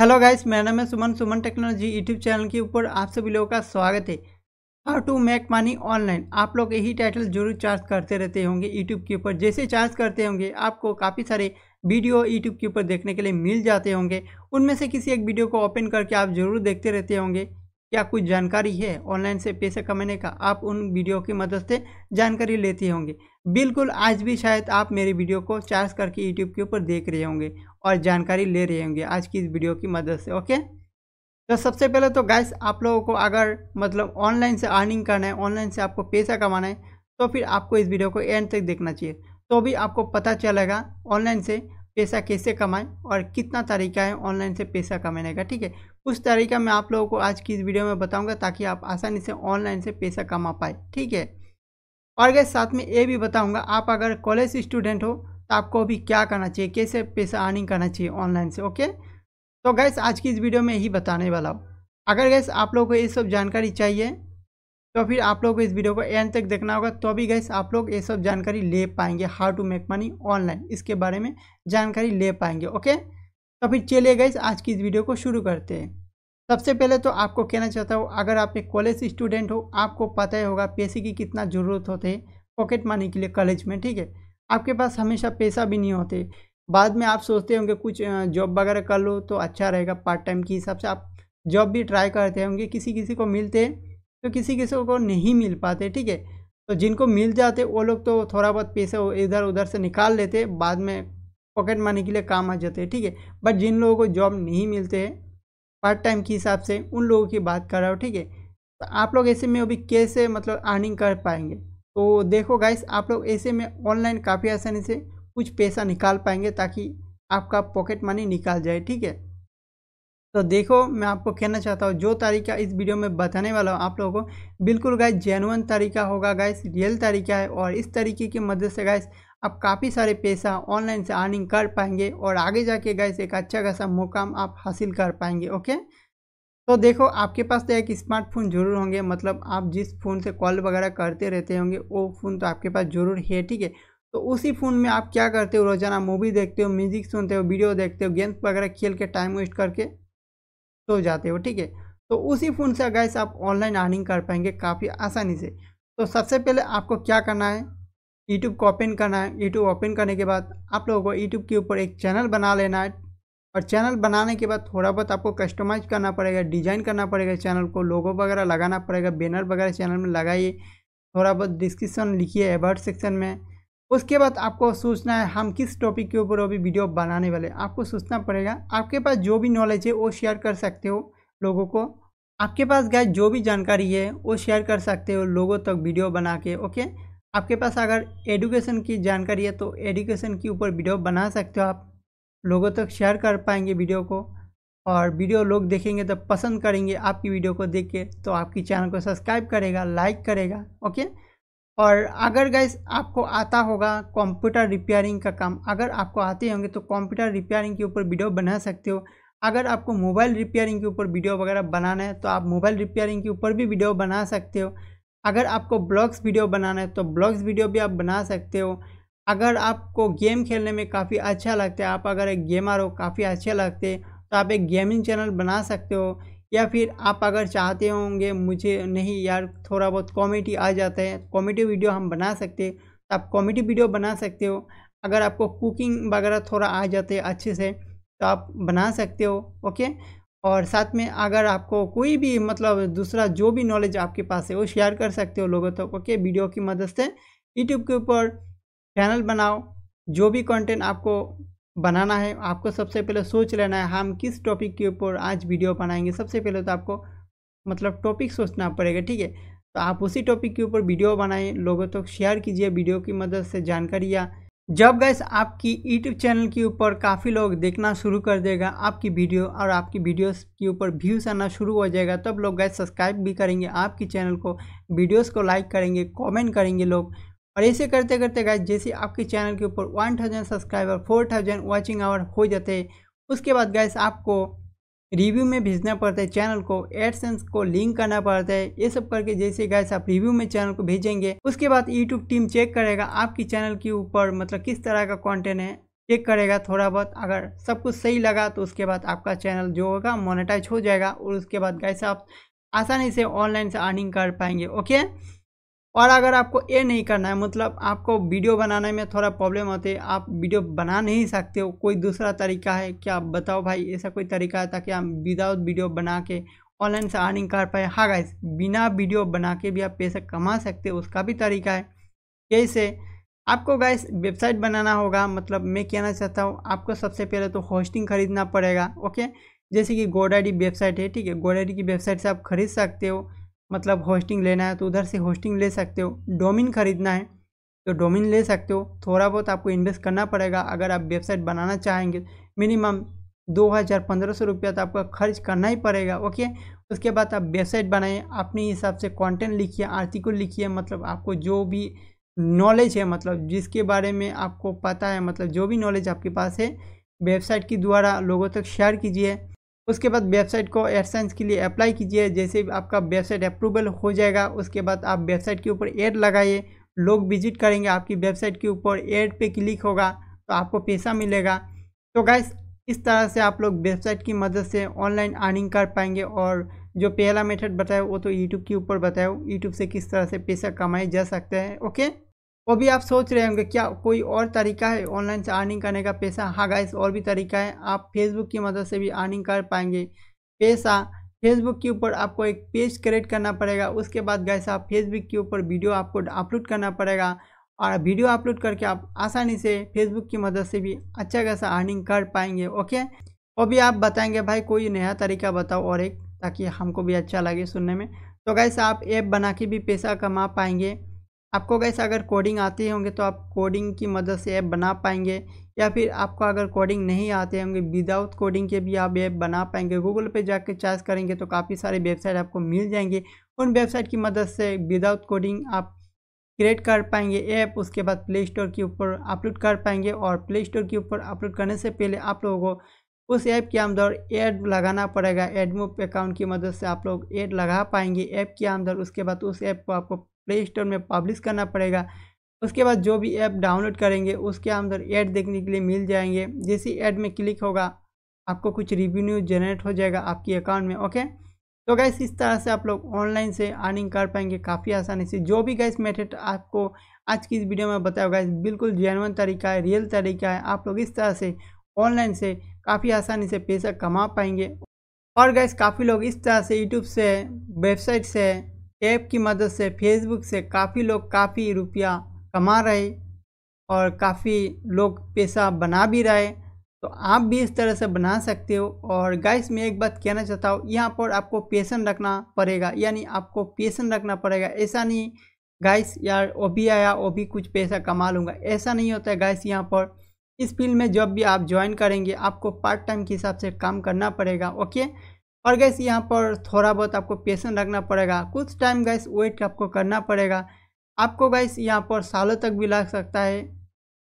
hello guys मेरा नाम है Suman Suman technology YouTube channel के ऊपर आप सभी लोगों का स्वागत है how to make money online आप लोग यही टाइटल जरूर चार्ज करते रहते होंगे यूट्यूब के ऊपर जैसे चार्ज करते होंगे आपको काफ़ी सारे वीडियो यूट्यूब के ऊपर देखने के लिए मिल जाते होंगे उनमें से किसी एक वीडियो को ओपन करके आप जरूर देखते रहते होंगे क्या कुछ जानकारी है ऑनलाइन से पैसे कमाने का आप उन वीडियो की मदद से जानकारी लेते होंगे बिल्कुल आज भी शायद आप मेरे वीडियो को चार्ज करके यूट्यूब के ऊपर देख रहे होंगे और जानकारी ले रहे होंगे आज की इस वीडियो की मदद से ओके तो सबसे पहले तो गैस आप लोगों को अगर मतलब ऑनलाइन से अर्निंग करना है ऑनलाइन से आपको पैसा कमाना है तो फिर आपको इस वीडियो को एंड तक देखना चाहिए तो भी आपको पता चलेगा ऑनलाइन से पैसा कैसे कमाएं और कितना तरीका है ऑनलाइन से पैसा कमाने का ठीक है उस तरीका मैं आप लोगों को आज की इस वीडियो में बताऊंगा ताकि आप आसानी से ऑनलाइन से पैसा कमा पाए ठीक है और गए साथ में ये भी बताऊंगा आप अगर कॉलेज स्टूडेंट हो तो आपको अभी क्या करना चाहिए कैसे पैसा अर्निंग करना चाहिए ऑनलाइन से ओके तो गैस आज की इस वीडियो में यही बताने वाला हूँ अगर गैस आप लोग को ये सब जानकारी चाहिए तो फिर आप लोग को इस वीडियो को एंड तक देखना होगा तो भी गैस आप लोग ये सब जानकारी ले पाएंगे how to make money online इसके बारे में जानकारी ले पाएंगे ओके तो फिर चलिए गए आज की इस वीडियो को शुरू करते हैं सबसे पहले तो आपको कहना चाहता हूँ अगर आप एक कॉलेज स्टूडेंट हो आपको पता ही होगा पैसे की कितना ज़रूरत होते पॉकेट मनी के लिए कॉलेज में ठीक है आपके पास हमेशा पैसा भी नहीं होते बाद में आप सोचते होंगे कुछ जॉब वगैरह कर लो तो अच्छा रहेगा पार्ट टाइम के हिसाब से आप जॉब भी ट्राई करते होंगे किसी किसी को मिलते हैं तो किसी किसी को नहीं मिल पाते ठीक है तो जिनको मिल जाते वो लोग तो थोड़ा बहुत पैसे इधर उधर से निकाल लेते बाद में पॉकेट मनी के लिए काम आ जाते हैं ठीक है बट जिन लोगों को जॉब नहीं मिलते हैं पार्ट टाइम के हिसाब से उन लोगों की बात कर रहा हूँ ठीक है तो आप लोग ऐसे में अभी कैसे मतलब अर्निंग कर पाएंगे तो देखो गाइस आप लोग ऐसे में ऑनलाइन काफ़ी आसानी से कुछ पैसा निकाल पाएंगे ताकि आपका पॉकेट मनी निकाल जाए ठीक है तो देखो मैं आपको कहना चाहता हूँ जो तरीका इस वीडियो में बताने वाला हूँ आप लोगों को बिल्कुल गाइस जेनुअन तरीका होगा गाइस रियल तरीका है और इस तरीके की मदद से गाइस आप काफ़ी सारे पैसा ऑनलाइन से अर्निंग कर पाएंगे और आगे जाके गैस एक अच्छा खासा मुकाम आप हासिल कर पाएंगे ओके तो देखो आपके पास तो एक स्मार्टफोन जरूर होंगे मतलब आप जिस फ़ोन से कॉल वगैरह करते रहते होंगे वो फ़ोन तो आपके पास ज़रूर है ठीक है तो उसी फ़ोन में आप क्या करते हो रोज़ाना मूवी देखते हो म्यूजिक सुनते हो वीडियो देखते हो गेम्स वगैरह खेल के टाइम वेस्ट करके सो तो जाते हो ठीक है तो उसी फ़ोन से गैस आप ऑनलाइन अर्निंग कर पाएंगे काफ़ी आसानी से तो सबसे पहले आपको क्या करना है यूट्यूब को ओपन करना है यूट्यूब ओपन करने के बाद आप लोगों को यूट्यूब के ऊपर एक चैनल बना लेना है और चैनल बनाने के बाद थोड़ा बहुत आपको कस्टमाइज करना पड़ेगा डिजाइन करना पड़ेगा चैनल को लोगो वगैरह लगाना पड़ेगा बैनर वगैरह चैनल में लगाइए थोड़ा बहुत डिस्क्रिप्शन लिखिए एबर्ट सेक्शन में उसके बाद आपको सोचना है हम किस टॉपिक के ऊपर अभी वीडियो बनाने वाले आपको सोचना पड़ेगा आपके पास जो भी नॉलेज है वो शेयर कर सकते हो लोगों को आपके पास गाय जो भी जानकारी है वो शेयर कर सकते हो लोगों तक वीडियो बना के ओके आपके पास अगर एडुकेशन की जानकारी है तो एडुकेशन के ऊपर वीडियो बना सकते हो आप लोगों तक शेयर कर पाएंगे वीडियो को और वीडियो लोग देखेंगे तो पसंद करेंगे आपकी वीडियो को देख के तो आपकी चैनल को सब्सक्राइब करेगा लाइक करेगा ओके और अगर गैस आपको आता होगा कंप्यूटर रिपेयरिंग का काम अगर आपको आते होंगे तो कंप्यूटर रिपेयरिंग के ऊपर वीडियो बना सकते हो अगर आपको मोबाइल रिपेयरिंग के ऊपर वीडियो वगैरह बनाना है तो आप मोबाइल रिपेयरिंग के ऊपर भी वीडियो बना सकते हो अगर आपको ब्लॉग्स वीडियो बनाना है तो ब्लॉग्स वीडियो भी आप बना सकते हो अगर आपको गेम खेलने में काफ़ी अच्छा लगता है आप अगर एक गेमर हो काफ़ी अच्छे लगते तो आप एक गेमिंग चैनल बना सकते हो या फिर आप अगर चाहते होंगे मुझे नहीं यार थोड़ा बहुत कॉमेडी आ जाता है कॉमेडी वीडियो हम बना सकते तो आप कॉमेडी वीडियो बना सकते हो अगर आपको कुकिंग वगैरह थोड़ा आ जाते अच्छे से तो आप बना सकते हो ओके और साथ में अगर आपको कोई भी मतलब दूसरा जो भी नॉलेज आपके पास है वो शेयर कर सकते हो लोगों तक ओके वीडियो की मदद से यूट्यूब के ऊपर चैनल बनाओ जो भी कंटेंट आपको बनाना है आपको सबसे पहले सोच लेना है हम किस टॉपिक के ऊपर आज वीडियो बनाएंगे सबसे पहले तो आपको मतलब टॉपिक सोचना पड़ेगा ठीक है तो आप उसी टॉपिक के ऊपर वीडियो बनाएं लोगों तक तो शेयर कीजिए वीडियो की मदद से जानकारियाँ जब गैस आपकी यूट्यूब चैनल के ऊपर काफ़ी लोग देखना शुरू कर देगा आपकी वीडियो और आपकी वीडियोस के ऊपर व्यूज़ आना शुरू हो जाएगा तब लोग गैस सब्सक्राइब भी करेंगे आपकी चैनल को वीडियोस को लाइक करेंगे कमेंट करेंगे लोग और ऐसे करते करते गैस जैसे आपके चैनल के ऊपर one thousand subscriber four thousand watching hour हो जाते उसके बाद गैस आपको रिव्यू में भेजना पड़ता है चैनल को एडसेंस को लिंक करना पड़ता है ये सब करके जैसे गैस आप रिव्यू में चैनल को भेजेंगे उसके बाद यूट्यूब टीम चेक करेगा आपकी चैनल के ऊपर मतलब किस तरह का कंटेंट है चेक करेगा थोड़ा बहुत अगर सब कुछ सही लगा तो उसके बाद आपका चैनल जो होगा मोनेटाइज हो जाएगा और उसके बाद गैस आप आसानी से ऑनलाइन से अर्निंग कर पाएंगे ओके और अगर आपको ये नहीं करना है मतलब आपको वीडियो बनाने में थोड़ा प्रॉब्लम होती है आप वीडियो बना नहीं सकते हो कोई दूसरा तरीका है क्या आप बताओ भाई ऐसा कोई तरीका है ताकि आप विदाउट वीडियो बना के ऑनलाइन से अर्निंग कर पाए हाँ गाइस बिना वीडियो बना के भी आप पैसा कमा सकते हो उसका भी तरीका है कैसे आपको गाइस वेबसाइट बनाना होगा मतलब मैं कहना चाहता हूँ आपको सबसे पहले तो होस्टिंग खरीदना पड़ेगा ओके जैसे कि गोडाडी वेबसाइट है ठीक है गोडाडी की वेबसाइट से आप खरीद सकते हो मतलब होस्टिंग लेना है तो उधर से होस्टिंग ले सकते हो डोमिन ख़रीदना है तो डोमिन ले सकते हो थोड़ा बहुत आपको इन्वेस्ट करना पड़ेगा अगर आप वेबसाइट बनाना चाहेंगे मिनिमम दो हज़ार पंद्रह सौ रुपया तो आपका खर्च करना ही पड़ेगा ओके उसके बाद आप वेबसाइट बनाए अपने हिसाब से कंटेंट लिखिए आर्टिकल लिखिए मतलब आपको जो भी नॉलेज है मतलब जिसके बारे में आपको पता है मतलब जो भी नॉलेज आपके पास है वेबसाइट के द्वारा लोगों तक शेयर कीजिए उसके बाद वेबसाइट को एडसेंस के लिए अप्लाई कीजिए जैसे आपका वेबसाइट अप्रूवल हो जाएगा उसके बाद आप वेबसाइट के ऊपर एड लगाइए लोग विजिट करेंगे आपकी वेबसाइट के ऊपर एड पे क्लिक होगा तो आपको पैसा मिलेगा तो गैस इस तरह से आप लोग वेबसाइट की मदद से ऑनलाइन अर्निंग कर पाएंगे और जो पहला मेथड बताया वो तो यूट्यूब के ऊपर बताया यूट्यूब से किस तरह से पैसा कमाए जा सकते हैं ओके वो भी आप सोच रहे होंगे क्या कोई और तरीका है ऑनलाइन से अर्निंग करने का पैसा हाँ गाइस और भी तरीका है आप फेसबुक की मदद से भी अर्निंग कर पाएंगे पैसा फेसबुक के ऊपर आपको एक पेज क्रिएट करना पड़ेगा उसके बाद गाइस आप फेसबुक के ऊपर वीडियो आपको अपलोड करना पड़ेगा और वीडियो अपलोड करके आप आसानी से फेसबुक की मदद से भी अच्छा खासा अर्निंग कर पाएंगे ओके वो भी आप बताएंगे भाई कोई नया तरीका बताओ और एक ताकि हमको भी अच्छा लगे सुनने में तो गैस आप ऐप बना के भी पैसा कमा पाएंगे आपको कैसे अगर कोडिंग आते होंगे तो आप कोडिंग की मदद से ऐप बना पाएंगे या फिर आपको अगर कोडिंग नहीं आते होंगे विदाउट कोडिंग के भी आप ऐप बना पाएंगे गूगल पे जाकर चार्ज करेंगे तो काफ़ी सारे वेबसाइट आपको मिल जाएंगे उन वेबसाइट की मदद से विदाउट कोडिंग आप क्रिएट कर पाएंगे ऐप उसके बाद प्ले स्टोर के ऊपर अपलोड कर पाएंगे और प्ले स्टोर के ऊपर अपलोड करने से पहले आप लोगों को उस ऐप के अंदर एड लगाना पड़ेगा एडमूव अकाउंट की मदद से आप लोग ऐड लगा पाएंगे ऐप के अंदर उसके बाद उस ऐप को आपको प्ले स्टोर में पब्लिश करना पड़ेगा उसके बाद जो भी ऐप डाउनलोड करेंगे उसके अंदर ऐड देखने के लिए मिल जाएंगे जैसे ऐड में क्लिक होगा आपको कुछ रिवेन्यू जनरेट हो जाएगा आपकी अकाउंट में ओके तो गैस इस तरह से आप लोग ऑनलाइन से अर्निंग कर पाएंगे काफ़ी आसानी से जो भी गैस मेथड आपको आज की इस वीडियो में बताया गैस बिल्कुल जेनवन तरीका है रियल तरीका है आप लोग इस तरह से ऑनलाइन से काफ़ी आसानी से पैसा कमा पाएंगे और गैस काफ़ी लोग इस तरह से यूट्यूब से वेबसाइट से ऐप की मदद से फेसबुक से काफ़ी लोग काफ़ी रुपया कमा रहे और काफ़ी लोग पैसा बना भी रहे तो आप भी इस तरह से बना सकते हो और गाइस मैं एक बात कहना चाहता हूँ यहाँ पर आपको पेशन रखना पड़ेगा यानी आपको पेशन रखना पड़ेगा ऐसा नहीं गाइस यार वो भी आया वो भी कुछ पैसा कमा लूँगा ऐसा नहीं होता है गाइस यहाँ पर इस फील्ड में जब भी आप ज्वाइन करेंगे आपको पार्ट टाइम के हिसाब से काम करना पड़ेगा ओके और गैस यहाँ पर थोड़ा बहुत आपको पेशन रखना पड़ेगा कुछ टाइम गैस वेट आपको करना पड़ेगा आपको गैस यहाँ पर सालों तक भी लग सकता है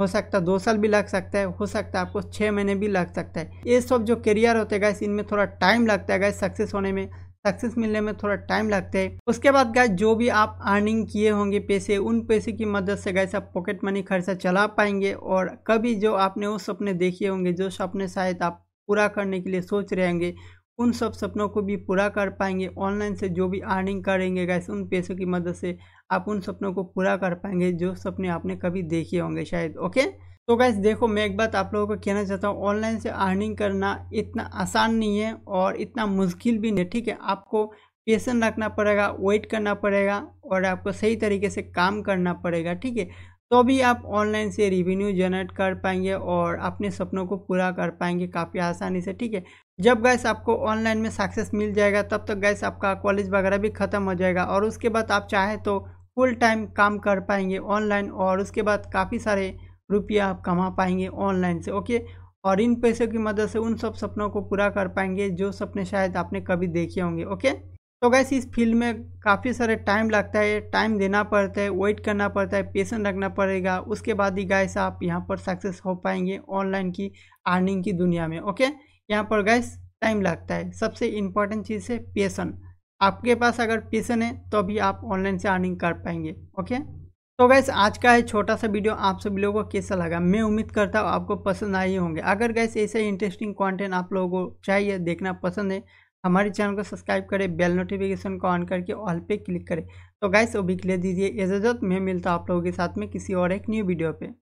हो सकता है दो साल भी लग सकता है हो सकता है आपको छः महीने भी लग सकता है ये सब जो करियर होते हैं गैस इनमें थोड़ा टाइम लगता है गैस सक्सेस होने में सक्सेस मिलने में थोड़ा टाइम लगता है उसके बाद गैस जो भी आप अर्निंग किए होंगे पैसे उन पैसे की मदद से गैस आप पॉकेट मनी खर्चा चला पाएंगे और कभी जो आपने वो सपने देखे होंगे जो सपने शायद आप पूरा करने के लिए सोच रहे होंगे उन सब सपनों को भी पूरा कर पाएंगे ऑनलाइन से जो भी अर्निंग करेंगे गैस उन पैसों की मदद से आप उन सपनों को पूरा कर पाएंगे जो सपने आपने कभी देखे होंगे शायद ओके तो गैस देखो मैं एक बात आप लोगों को कहना चाहता हूँ ऑनलाइन से अर्निंग करना इतना आसान नहीं है और इतना मुश्किल भी नहीं ठीक है आपको पेशन रखना पड़ेगा वेट करना पड़ेगा और आपको सही तरीके से काम करना पड़ेगा ठीक है तो भी आप ऑनलाइन से रिवेन्यू जनरेट कर पाएंगे और अपने सपनों को पूरा कर पाएंगे काफ़ी आसानी से ठीक है जब गैस आपको ऑनलाइन में सक्सेस मिल जाएगा तब तक गैस आपका कॉलेज वगैरह भी ख़त्म हो जाएगा और उसके बाद आप चाहे तो फुल टाइम काम कर पाएंगे ऑनलाइन और उसके बाद काफ़ी सारे रुपया आप कमा पाएंगे ऑनलाइन से ओके और इन पैसों की मदद से उन सब सपनों को पूरा कर पाएंगे जो सपने शायद आपने कभी देखे होंगे ओके तो गैस इस फील्ड में काफ़ी सारे टाइम लगता है टाइम देना पड़ता है वेट करना पड़ता है पेशेंट रखना पड़ेगा उसके बाद ही गैस आप यहाँ पर सक्सेस हो पाएंगे ऑनलाइन की अर्निंग की दुनिया में ओके यहाँ पर गैस टाइम लगता है सबसे इम्पोर्टेंट चीज़ है पेशन आपके पास अगर पेशन है तो भी आप ऑनलाइन से अर्निंग कर पाएंगे ओके तो गैस आज का है छोटा सा वीडियो आप सभी लोगों को कैसा लगा मैं उम्मीद करता हूँ आपको पसंद आए होंगे अगर गैस ऐसे इंटरेस्टिंग कंटेंट आप लोगों को चाहिए देखना पसंद है हमारे चैनल को सब्सक्राइब करें बेल नोटिफिकेशन को ऑन करके ऑल पे क्लिक करें तो गैस अभी भी लिए दीजिए इजाज़त मैं मिलता हूँ आप लोगों के साथ में किसी और एक न्यू वीडियो पर